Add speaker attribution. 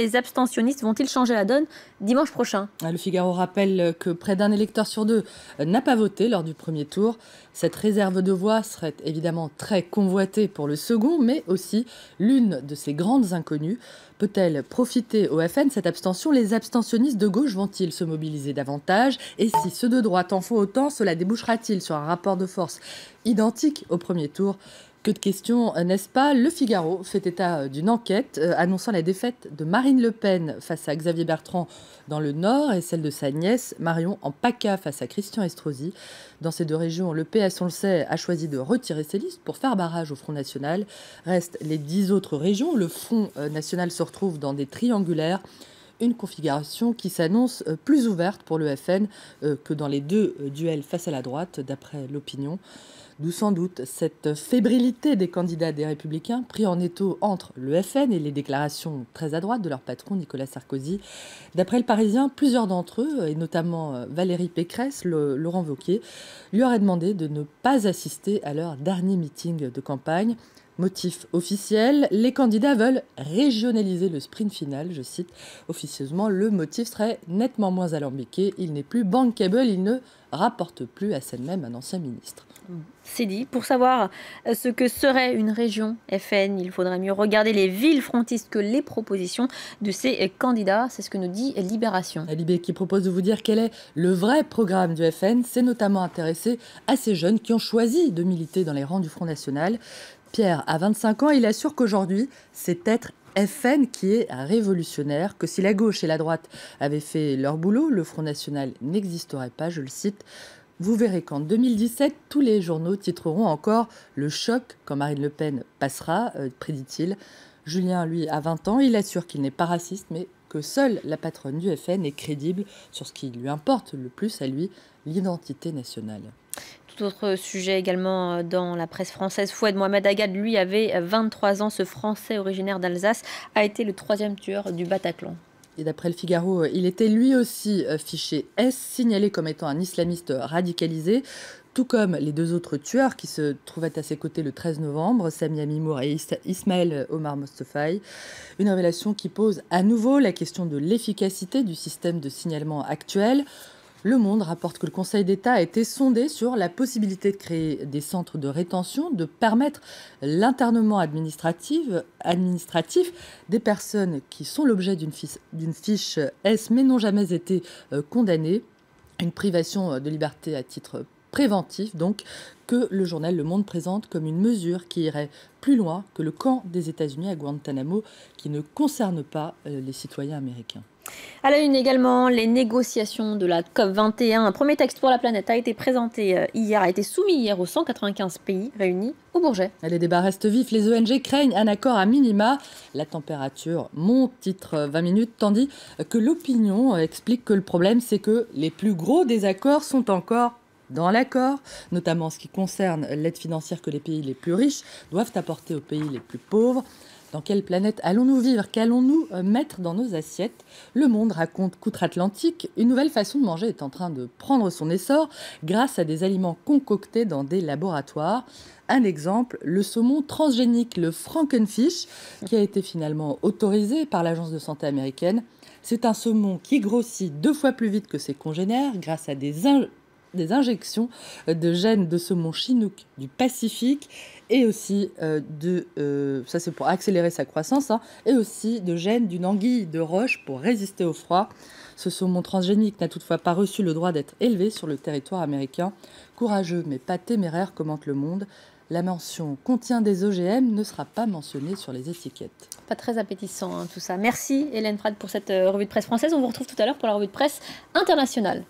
Speaker 1: Les abstentionnistes vont-ils changer la donne dimanche prochain ah, Le Figaro rappelle que près d'un électeur sur deux n'a pas voté lors du premier tour. Cette réserve de voix serait évidemment très convoitée pour le second, mais aussi l'une de ces grandes inconnues. Peut-elle profiter au FN cette abstention Les abstentionnistes de gauche vont-ils se mobiliser davantage Et si ceux de droite en font autant, cela débouchera-t-il sur un rapport de force identique au premier tour que de questions, euh, n'est-ce pas Le Figaro fait état euh, d'une enquête euh, annonçant la défaite de Marine Le Pen face à Xavier Bertrand dans le Nord et celle de sa nièce Marion en PACA face à Christian Estrosi. Dans ces deux régions, le PS, on le sait, a choisi de retirer ses listes pour faire barrage au Front National. Restent les dix autres régions. Le Front National se retrouve dans des triangulaires une configuration qui s'annonce euh, plus ouverte pour le FN euh, que dans les deux euh, duels face à la droite, d'après l'opinion. D'où sans doute cette fébrilité des candidats des Républicains pris en étau entre le FN et les déclarations très à droite de leur patron Nicolas Sarkozy. D'après le Parisien, plusieurs d'entre eux, et notamment Valérie Pécresse, Laurent Vauquier, lui auraient demandé de ne pas assister à leur dernier meeting de campagne. Motif officiel, les candidats veulent régionaliser le sprint final, je cite officieusement, le motif serait nettement moins alambiqué, il n'est plus bankable, il ne rapporte plus à celle-même un ancien ministre.
Speaker 2: C'est dit. Pour savoir euh, ce que serait une région FN, il faudrait mieux regarder les villes frontistes que les propositions de ces euh, candidats. C'est ce que nous dit Libération. La Libé qui propose de vous dire quel est le vrai programme
Speaker 1: du FN. C'est notamment intéressé à ces jeunes qui ont choisi de militer dans les rangs du Front National. Pierre a 25 ans et il assure qu'aujourd'hui, c'est être FN qui est un révolutionnaire, que si la gauche et la droite avaient fait leur boulot, le Front National n'existerait pas, je le cite. Vous verrez qu'en 2017, tous les journaux titreront encore Le choc quand Marine Le Pen passera, euh, prédit-il. Julien, lui, a 20 ans, il assure qu'il n'est pas raciste, mais que seule la patronne du FN est crédible sur ce qui lui importe le plus à lui, l'identité nationale.
Speaker 2: Tout autre sujet également euh, dans la presse française. Fouad Mohamed Agad, lui, avait 23 euh, ans. Ce Français originaire d'Alsace a été le troisième tueur du Bataclan.
Speaker 1: Et d'après le Figaro, euh, il était lui aussi fiché S, signalé comme étant un islamiste radicalisé tout comme les deux autres tueurs qui se trouvaient à ses côtés le 13 novembre, Sami Amimour et Ismaël Omar Mostofai. Une révélation qui pose à nouveau la question de l'efficacité du système de signalement actuel. Le Monde rapporte que le Conseil d'État a été sondé sur la possibilité de créer des centres de rétention, de permettre l'internement administratif, des personnes qui sont l'objet d'une fiche, fiche, S mais n'ont jamais été euh, condamnées. Une privation euh, de liberté à titre préventif, donc, que le journal Le Monde présente comme une mesure qui irait plus loin que le camp des États-Unis à Guantanamo, qui ne concerne pas euh, les citoyens américains.
Speaker 2: À la une également, les négociations de la COP21. Un premier texte pour la planète a été présenté euh, hier, a été soumis hier aux 195 pays réunis au Bourget. Les
Speaker 1: débats restent vifs. Les ONG craignent un accord à minima. La température monte, titre 20 euh, minutes, tandis que l'opinion euh, explique que le problème, c'est que les plus gros désaccords sont encore dans l'accord, notamment en ce qui concerne l'aide financière que les pays les plus riches doivent apporter aux pays les plus pauvres. Dans quelle planète allons-nous vivre Qu'allons-nous euh, mettre dans nos assiettes Le Monde raconte qu'outre-Atlantique, une nouvelle façon de manger est en train de prendre son essor grâce à des aliments concoctés dans des laboratoires. Un exemple, le saumon transgénique, le frankenfish, qui a été finalement autorisé par l'Agence de santé américaine. C'est un saumon qui grossit deux fois plus vite que ses congénères grâce à des des injections euh, de gènes de saumon chinook du Pacifique et aussi euh, de, euh, ça c'est pour accélérer sa croissance, hein, et aussi de gènes d'une anguille de roche pour résister au froid. Ce saumon transgénique n'a toutefois pas reçu le droit d'être élevé sur le territoire américain. Courageux mais pas téméraire, commente le monde. La mention contient des OGM ne sera pas mentionnée sur les étiquettes.
Speaker 2: Pas très appétissant hein, tout ça. Merci Hélène Prad pour cette revue de presse française. On vous retrouve tout à l'heure pour la revue de presse internationale.